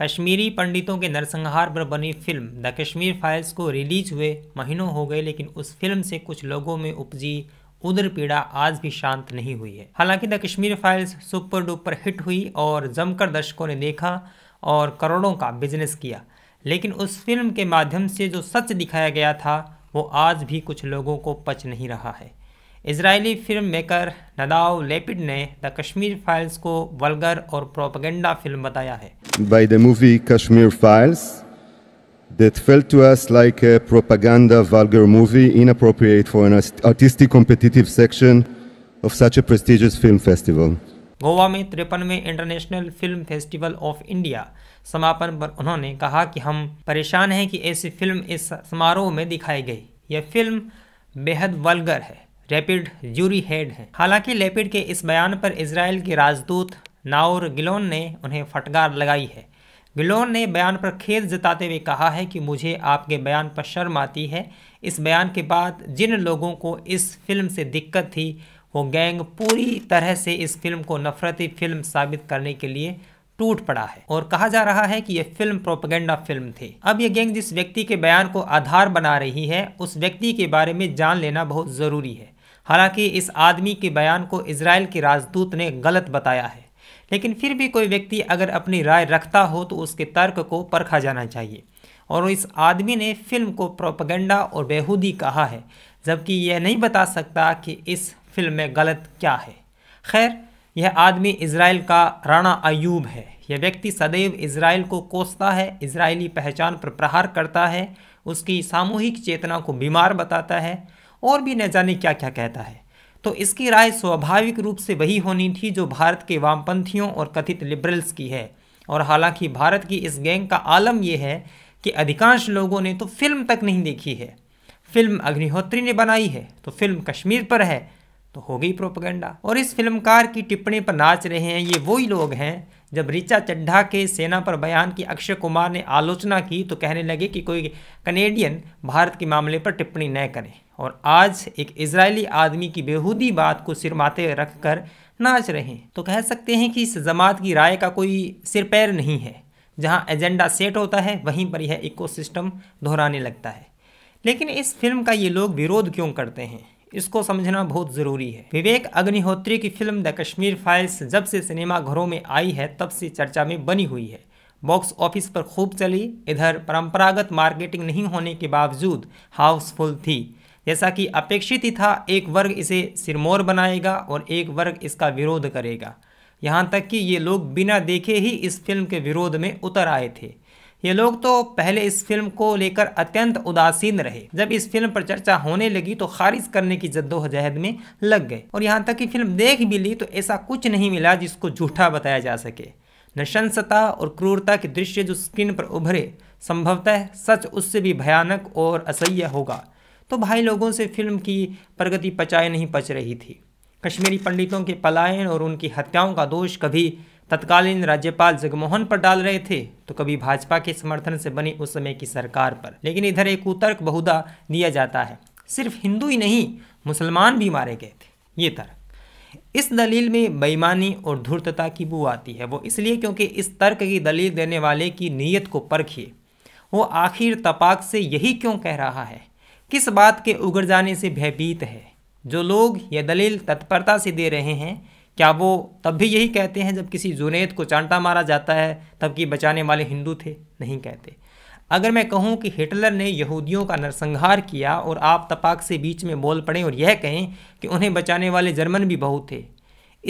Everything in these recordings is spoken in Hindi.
कश्मीरी पंडितों के नरसंहार पर बनी फिल्म द कश्मीर फाइल्स को रिलीज हुए महीनों हो गए लेकिन उस फिल्म से कुछ लोगों में उपजी उधर पीड़ा आज भी शांत नहीं हुई है हालांकि the Kashmir files super duper hit हुई और जमकर दर्शकों ने देखा और करोड़ों का बिजनेस किया लेकिन उस फिल्म के माध्यम से जो सच दिखाया गया था वो आज भी कुछ लोगों को पच नहीं रहा है Israeli film maker Nadav Lapid ने द कश्मीर फाइल्स को वल्गर और प्रोपगेंडा फिल्म बताया है By the movie Kashmir Files that felt to us like a propaganda vulgar movie inappropriate for an artistic competitive section of such a prestigious film festival. Goa में तिरपनवें international film festival of India समापन पर उन्होंने कहा कि हम परेशान हैं कि ऐसी फिल्म इस समारोह में दिखाई गई यह फिल्म बेहद वल्गर है रैपिड जूरी हेड है हालांकि लेपिड के इस बयान पर इसराइल के राजदूत नाउर गिलोन ने उन्हें फटकार लगाई है गिलोन ने बयान पर खेद जताते हुए कहा है कि मुझे आपके बयान पर शर्म आती है इस बयान के बाद जिन लोगों को इस फिल्म से दिक्कत थी वो गैंग पूरी तरह से इस फिल्म को नफरती फिल्म साबित करने के लिए टूट पड़ा है और कहा जा रहा है कि यह फिल्म प्रोपगेंडा फिल्म थी अब यह गैंग जिस व्यक्ति के बयान को आधार बना रही है उस व्यक्ति के बारे में जान लेना बहुत ज़रूरी है हालांकि इस आदमी के बयान को इसराइल के राजदूत ने गलत बताया है लेकिन फिर भी कोई व्यक्ति अगर अपनी राय रखता हो तो उसके तर्क को परखा जाना चाहिए और इस आदमी ने फिल्म को प्रोपगेंडा और बेहूदी कहा है जबकि यह नहीं बता सकता कि इस फिल्म में गलत क्या है खैर यह आदमी इसराइल का राणा अयूब है यह व्यक्ति सदैव इसराइल को कोसता है इसराइली पहचान पर प्रहार करता है उसकी सामूहिक चेतना को बीमार बताता है और भी न जाने क्या क्या कहता है तो इसकी राय स्वाभाविक रूप से वही होनी थी जो भारत के वामपंथियों और कथित लिबरल्स की है और हालांकि भारत की इस गैंग का आलम यह है कि अधिकांश लोगों ने तो फिल्म तक नहीं देखी है फिल्म अग्निहोत्री ने बनाई है तो फिल्म कश्मीर पर है तो हो गई प्रोपगेंडा और इस फिल्मकार की टिप्पणी पर नाच रहे हैं ये वही लोग हैं जब रिचा चड्ढा के सेना पर बयान की अक्षय कुमार ने आलोचना की तो कहने लगे कि कोई कनेडियन भारत के मामले पर टिप्पणी न करें और आज एक इसराइली आदमी की बेहूदी बात को सिर माथे रख कर नाच रहे हैं तो कह सकते हैं कि इस जमात की राय का कोई सिर पैर नहीं है जहाँ एजेंडा सेट होता है वहीं पर यह इकोसिस्टम दोहराने लगता है लेकिन इस फिल्म का ये लोग विरोध क्यों करते हैं इसको समझना बहुत ज़रूरी है विवेक अग्निहोत्री की फिल्म द कश्मीर फाइल्स जब से सिनेमा घरों में आई है तब से चर्चा में बनी हुई है बॉक्स ऑफिस पर खूब चली इधर परंपरागत मार्केटिंग नहीं होने के बावजूद हाउसफुल थी जैसा कि अपेक्षित ही था एक वर्ग इसे सिरमौर बनाएगा और एक वर्ग इसका विरोध करेगा यहाँ तक कि ये लोग बिना देखे ही इस फिल्म के विरोध में उतर आए थे ये लोग तो पहले इस फिल्म को लेकर अत्यंत उदासीन रहे जब इस फिल्म पर चर्चा होने लगी तो खारिज करने की जद्दोजहद में लग गए और यहाँ तक कि फिल्म देख भी ली तो ऐसा कुछ नहीं मिला जिसको झूठा बताया जा सके नशंसता और क्रूरता के दृश्य जो स्क्रीन पर उभरे संभवतः सच उससे भी भयानक और असह्य होगा तो भाई लोगों से फिल्म की प्रगति पचाए नहीं पच रही थी कश्मीरी पंडितों के पलायन और उनकी हत्याओं का दोष कभी तत्कालीन राज्यपाल जगमोहन पर डाल रहे थे तो कभी भाजपा के समर्थन से बनी उस समय की सरकार पर लेकिन इधर एक उतर्क बहुधा दिया जाता है सिर्फ हिंदू ही नहीं मुसलमान भी मारे गए थे ये तर्क इस दलील में बेईमानी और धूर्तता की बू आती है वो इसलिए क्योंकि इस तर्क की दलील देने वाले की नीयत को परखिए वो आखिर तपाक से यही क्यों कह रहा है किस बात के उगड़ जाने से भयभीत है जो लोग यह दलील तत्परता से दे रहे हैं क्या वो तब भी यही कहते हैं जब किसी जुनेद को चांटा मारा जाता है तब कि बचाने वाले हिंदू थे नहीं कहते अगर मैं कहूं कि हिटलर ने यहूदियों का नरसंहार किया और आप तपाक से बीच में बोल पड़ें और यह कहें कि उन्हें बचाने वाले जर्मन भी बहुत थे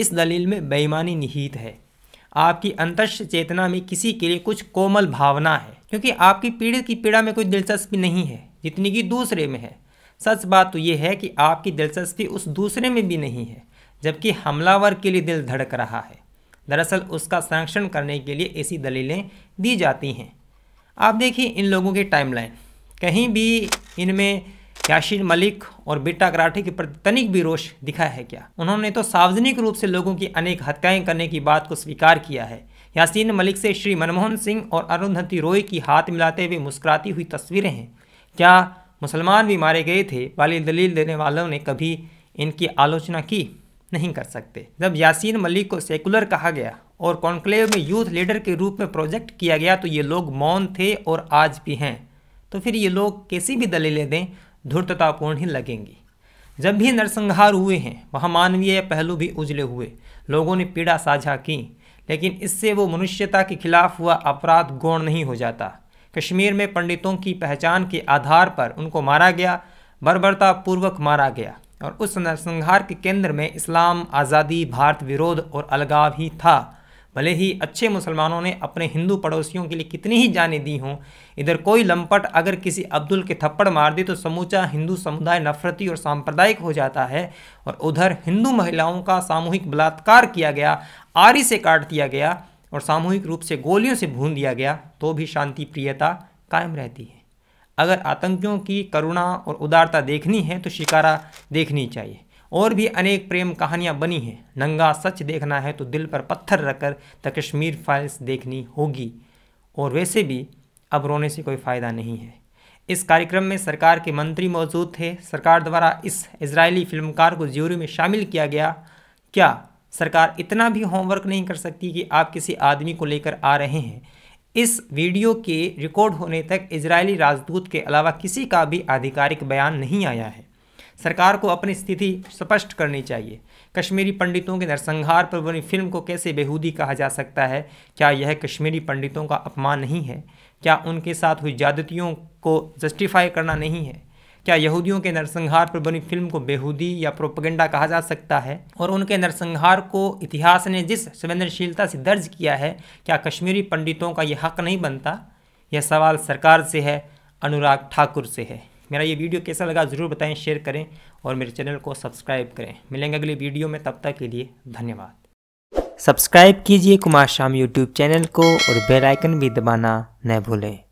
इस दलील में बेईमानी निहित है आपकी अंतश चेतना में किसी के लिए कुछ कोमल भावना है क्योंकि आपकी पीड़ित की पीड़ा में कोई दिलचस्पी नहीं है जितनी कि दूसरे में है सच बात तो ये है कि आपकी दिलचस्पी उस दूसरे में भी नहीं है जबकि हमलावर के लिए दिल धड़क रहा है दरअसल उसका संरक्षण करने के लिए ऐसी दलीलें दी जाती हैं आप देखिए इन लोगों के टाइमलाइन कहीं भी इनमें याशिर मलिक और बिट्टा कराठे के प्रति तनिक भी रोष दिखा है क्या उन्होंने तो सार्वजनिक रूप से लोगों की अनेक हत्याएं करने की बात को स्वीकार किया है यासीन मलिक से श्री मनमोहन सिंह और अरुंधति रॉय की हाथ मिलाते हुए मुस्कुराती हुई तस्वीरें हैं क्या मुसलमान भी मारे गए थे वाली दलील देने वालों ने कभी इनकी आलोचना की नहीं कर सकते जब यासीन मलिक को सेकुलर कहा गया और कॉन्क्लेव में यूथ लीडर के रूप में प्रोजेक्ट किया गया तो ये लोग मौन थे और आज भी हैं तो फिर ये लोग कैसी भी दलीलें दें धूर्ततापूर्ण ही लगेंगी जब भी नरसंहार हुए हैं वहाँ मानवीय पहलू भी उजले हुए लोगों ने पीड़ा साझा की लेकिन इससे वो मनुष्यता के खिलाफ हुआ अपराध गौण नहीं हो जाता कश्मीर में पंडितों की पहचान के आधार पर उनको मारा गया बर्बरता पूर्वक मारा गया और उस नरसंहार के केंद्र में इस्लाम आज़ादी भारत विरोध और अलगाव ही था भले ही अच्छे मुसलमानों ने अपने हिंदू पड़ोसियों के लिए कितनी ही जानें दी हों इधर कोई लंपट अगर किसी अब्दुल के थप्पड़ मार दे तो समूचा हिंदू समुदाय नफरती और सांप्रदायिक हो जाता है और उधर हिंदू महिलाओं का सामूहिक बलात्कार किया गया आरी से काट दिया गया और सामूहिक रूप से गोलियों से भून दिया गया तो भी शांति प्रियता कायम रहती है अगर आतंकियों की करुणा और उदारता देखनी है तो शिकारा देखनी चाहिए और भी अनेक प्रेम कहानियाँ बनी हैं नंगा सच देखना है तो दिल पर पत्थर रखकर द कश्मीर फाइल्स देखनी होगी और वैसे भी अब रोने से कोई फ़ायदा नहीं है इस कार्यक्रम में सरकार के मंत्री मौजूद थे सरकार द्वारा इस इसराइली फिल्मकार को ज्यूरी में शामिल किया गया क्या सरकार इतना भी होमवर्क नहीं कर सकती कि आप किसी आदमी को लेकर आ रहे हैं इस वीडियो के रिकॉर्ड होने तक इजरायली राजदूत के अलावा किसी का भी आधिकारिक बयान नहीं आया है सरकार को अपनी स्थिति स्पष्ट करनी चाहिए कश्मीरी पंडितों के नरसंहार पर बनी फिल्म को कैसे बेहूदी कहा जा सकता है क्या यह कश्मीरी पंडितों का अपमान नहीं है क्या उनके साथ हुई ज्यादतियों को जस्टिफाई करना नहीं है क्या यहूदियों के नरसंहार पर बनी फिल्म को बेहूदी या प्रोपगेंडा कहा जा सकता है और उनके नरसंहार को इतिहास ने जिस संवेदनशीलता से दर्ज किया है क्या कश्मीरी पंडितों का यह हक नहीं बनता यह सवाल सरकार से है अनुराग ठाकुर से है मेरा ये वीडियो कैसा लगा ज़रूर बताएं शेयर करें और मेरे चैनल को सब्सक्राइब करें मिलेंगे अगले वीडियो में तब तक के लिए धन्यवाद सब्सक्राइब कीजिए कुमार श्याम यूट्यूब चैनल को और बेल आइकन भी दबाना न भूलें